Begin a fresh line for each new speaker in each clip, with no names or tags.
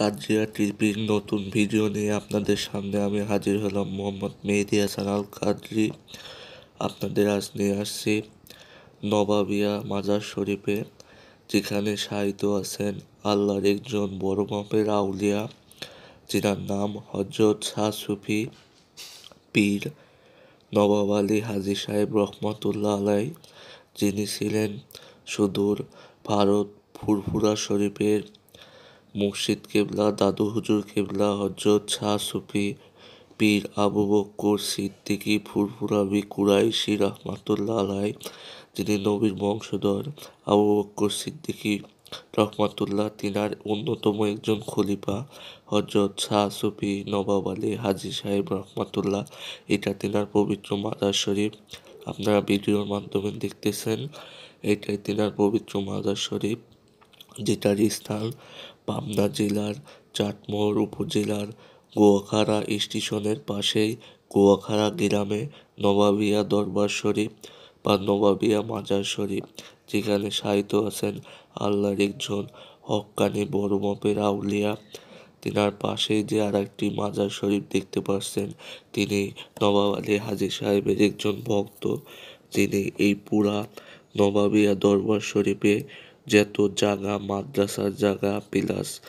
কাজিয়া টিভির নতুন ভিডিও নিয়ে আপনাদের সামনে আমি হাজির হলাম মোহাম্মদ মেহেদি হাসান আল কাদরি আপনাদের আজ নিয়ে আসছি নবাবিয়া মাজার শরীফে যেখানে সাহিত আছেন আল্লাহর একজন বড় মাপের আউলিয়া যিনার নাম হজরত শাহ সুফি পীর নবাব আলী হাজি সাহেব রহমতুল্লাহ আলাই যিনি ছিলেন সুদূর ভারত ফুরফুরা শরীফের মুর্শিদ কেবলা দাদু হুজুর কেবলা হজরত শাহ সুফি পীর আবু বক্কর সিদ্দিকি ফুরফুরাবি কুরাইশি রহমাতুল্লাহ আলাই যিনি নবীর বংশধর আবু বক্কর সিদ্দিকি রহমাতুল্লাহ তিনার অন্যতম একজন খলিফা হজরত শাহ সুফি নবাব আলী হাজি সাহেব রহমাতুল্লাহ এটা তিনার পবিত্র মাদার শরীফ আপনারা ভিডিওর মাধ্যমে দেখতেছেন এটাই তিনার পবিত্র মাদার শরীফ যেটার স্থান পাবনা জেলার চাটমোহর উপজেলার গোয়াখারা স্টেশনের পাশেই গোয়াখারা গ্রামে নবাবিয়া দরবার শরীফ বা নবাবিয়া মাজার শরীফ যেখানে সাহিত্য আছেন আল্লাহর একজন হকানি বড় আউলিয়া তিনার পাশে যে আর একটি মাজার শরীফ দেখতে পাচ্ছেন তিনি নবাব আলী হাজি সাহেবের একজন ভক্ত যিনি এই পুরা নবাবিয়া দরবার শরীফে जैतो जगह माद्रासा जगह पिलास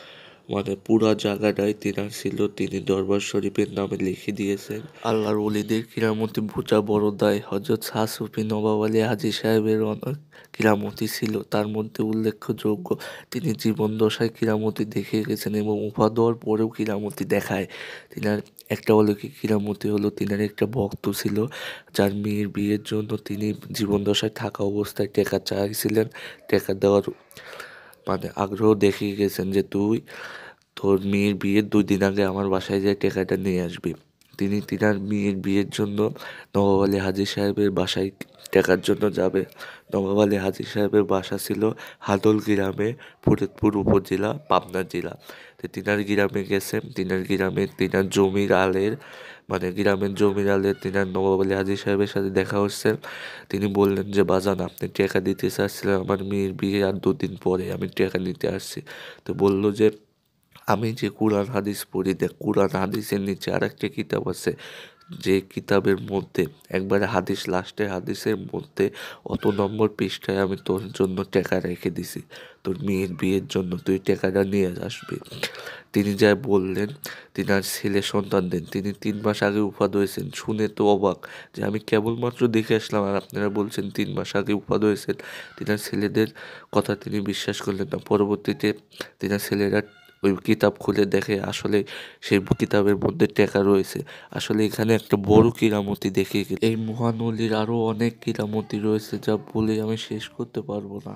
মানে পুরা জায়গাটাই তেনার ছিল তিনি দরবার শরীফের নামে লিখে দিয়েছেন আল্লাহর অলিদের কিরামতি বোঝা বড় দায় হজরত শাহসুফি নবাব আলী হাজি সাহেবের অনেক কিরামতি ছিল তার মধ্যে উল্লেখযোগ্য তিনি জীবন দশায় কিরামতি দেখে গেছেন এবং দেওয়ার পরেও কিরামতি দেখায় তিনার একটা অলৌকিক কিরামতি হলো তিনার একটা ভক্ত ছিল যার মেয়ের বিয়ের জন্য তিনি জীবনদশায় থাকা অবস্থায় টেকা চাইছিলেন টেকা দেওয়ার মানে আগ্রহ দেখিয়ে গেছেন যে তুই তোর মেয়ের বিয়ের দুই দিন আগে আমার বাসায় যে টেকাটা নিয়ে আসবি তিনি তিনার মেয়ের বিয়ের জন্য নবাব আলী হাজির সাহেবের বাসায় দেখার জন্য যাবে নবাব আলী হাজির সাহেবের বাসা ছিল হাদল গ্রামে ফরিদপুর উপজেলা পাবনা জেলা তো তিনার গ্রামে গেছেন তিনার গ্রামে তিনার জমির আলের মানে গ্রামের জমির আলের তিনার নবাব আলী হাজির সাহেবের সাথে দেখা হচ্ছে তিনি বললেন যে বাজান আপনি টেকা দিতে চাচ্ছিলেন আমার মেয়ের বিয়ে আর দুদিন পরে আমি টেকা নিতে আসছি তো বললো যে আমি যে কুরআন হাদিস পড়ি দেখ কোরআন হাদিসের নিচে আর একটা কিতাব আছে যে কিতাবের মধ্যে একবারে হাদিস লাস্টে হাদিসের মধ্যে অত নম্বর পৃষ্ঠায় আমি তোর জন্য টেকা রেখে দিছি তোর মেয়ের বিয়ের জন্য তুই টেকাটা নিয়ে আসবি তিনি যা বললেন তিনি আর ছেলে সন্তান দেন তিনি তিন মাস আগে উপাদ হয়েছেন শুনে তো অবাক যে আমি কেবলমাত্র দেখে আসলাম আর আপনারা বলছেন তিন মাস আগে উপাদ হয়েছেন তিনার ছেলেদের কথা তিনি বিশ্বাস করলেন না পরবর্তীতে তিনার ছেলেরা ওই কিতাব খুলে দেখে আসলে সেই কিতাবের মধ্যে টেকা রয়েছে আসলে এখানে একটা বড় কিরামতি দেখে এই মহানলীর আরও অনেক কিরামতি রয়েছে যা বলে আমি শেষ করতে পারবো না